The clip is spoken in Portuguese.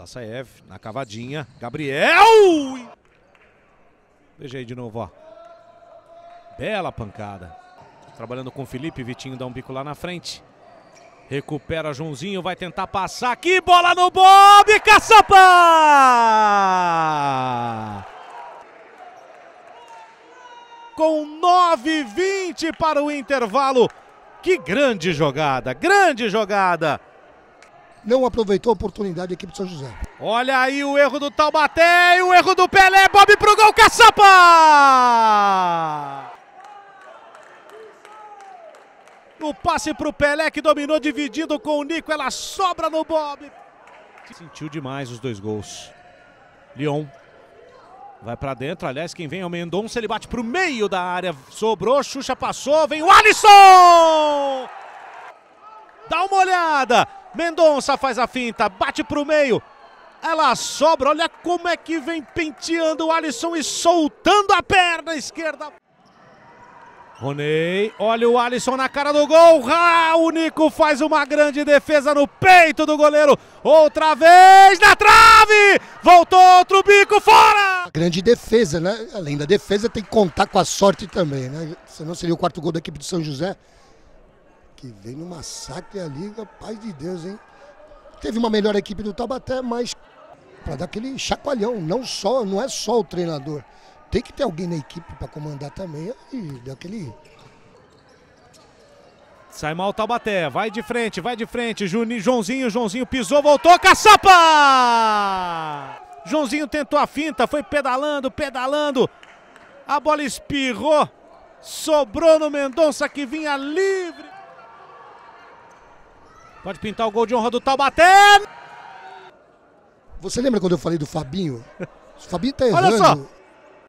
Tassaev na cavadinha. Gabriel! Veja aí de novo, ó. Bela pancada. Trabalhando com o Felipe, Vitinho dá um bico lá na frente. Recupera Joãozinho, vai tentar passar aqui, bola no Bob, caçapa! Com 9,20 para o intervalo. Que grande jogada, grande jogada! não aproveitou a oportunidade da equipe de São José. Olha aí o erro do Taubaté e o erro do Pelé. Bob pro gol, caçapa! É no passe pro Pelé que dominou dividido com o Nico, ela sobra no Bob. Sentiu demais os dois gols. Lyon vai para dentro, aliás, quem vem é o Mendonça, ele bate pro meio da área, sobrou, Xuxa passou, vem o Alisson! Dá uma olhada, Mendonça faz a finta, bate para o meio. Ela sobra, olha como é que vem penteando o Alisson e soltando a perna esquerda. Roney, olha o Alisson na cara do gol. Ah, o Nico faz uma grande defesa no peito do goleiro. Outra vez na trave! Voltou outro bico fora! Grande defesa, né? Além da defesa, tem que contar com a sorte também, né? Senão seria o quarto gol da equipe do São José que vem no massacre ali, paz de Deus, hein? Teve uma melhor equipe do Tabaté, mas para dar aquele chacoalhão, não só, não é só o treinador. Tem que ter alguém na equipe para comandar também e dar aquele Sai mal o Taubaté, vai de frente, vai de frente, Juni, Joãozinho, Joãozinho pisou, voltou, caçapa! Joãozinho tentou a finta, foi pedalando, pedalando, a bola espirrou, sobrou no Mendonça que vinha livre. Pode pintar o gol de honra do Taubaté. Você lembra quando eu falei do Fabinho? O Fabinho tá errando. Olha só,